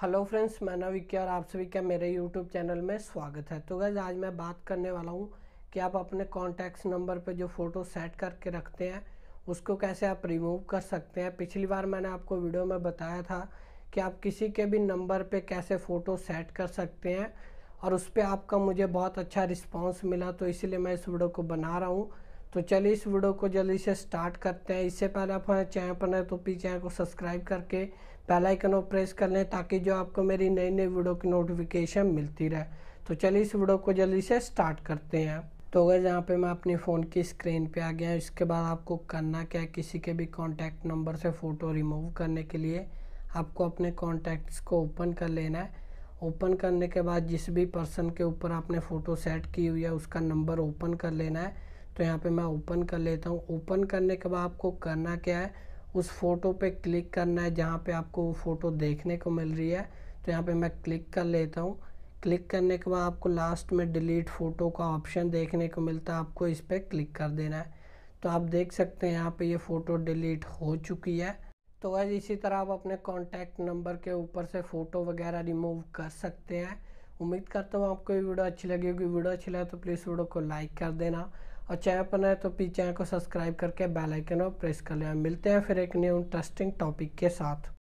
hello friends मैं नविक और आप सभी का मेरे यूट्यूब चैनल में स्वागत है तो गैज़ आज मैं बात करने वाला हूँ कि आप अपने कॉन्टैक्ट नंबर पे जो फ़ोटो सेट करके रखते हैं उसको कैसे आप रिमूव कर सकते हैं पिछली बार मैंने आपको वीडियो में बताया था कि आप किसी के भी नंबर पे कैसे फ़ोटो सेट कर सकते हैं और उस पर आपका मुझे बहुत अच्छा रिस्पॉन्स मिला तो इसीलिए मैं इस वीडियो को बना रहा हूँ तो चलिए इस वीडियो को जल्दी से स्टार्ट करते हैं इससे पहले आप हमारे चैनल पर नए तो प्लीज चैनल को सब्सक्राइब करके पहला आइकन को प्रेस कर लें ताकि जो आपको मेरी नई नई वीडियो की नोटिफिकेशन मिलती रहे तो चलिए इस वीडियो को जल्दी से स्टार्ट करते हैं तो अगर यहाँ पे मैं अपने फ़ोन की स्क्रीन पे आ गया इसके बाद आपको करना क्या है किसी के भी कॉन्टैक्ट नंबर से फ़ोटो रिमूव करने के लिए आपको अपने कॉन्टैक्ट्स को ओपन कर लेना है ओपन करने के बाद जिस भी पर्सन के ऊपर आपने फ़ोटो सेट की हुई है उसका नंबर ओपन कर लेना है तो यहाँ पे मैं ओपन कर लेता हूँ ओपन करने के बाद आपको करना क्या है उस फ़ोटो पे क्लिक करना है जहाँ पे आपको वो फ़ोटो देखने को मिल रही है तो यहाँ पे मैं क्लिक कर लेता हूँ क्लिक करने के बाद आपको लास्ट में डिलीट फ़ोटो का ऑप्शन देखने को मिलता है आपको इस पर क्लिक कर देना है तो आप देख सकते हैं यहाँ पर ये यह फ़ोटो डिलीट हो चुकी है तो वैसे इसी तरह आप अपने कॉन्टैक्ट नंबर के ऊपर से फ़ोटो वगैरह रिमूव कर सकते हैं उम्मीद करता हूँ आपको ये वीडियो अच्छी लगी होगी वीडियो अच्छी लगे तो प्लीज़ वीडियो को लाइक कर देना और चैनल पर नए तो प्लीज़ चैनल को सब्सक्राइब करके बेल आइकन और प्रेस कर लेना मिलते हैं फिर एक न्यू इंटरेस्टिंग टॉपिक के साथ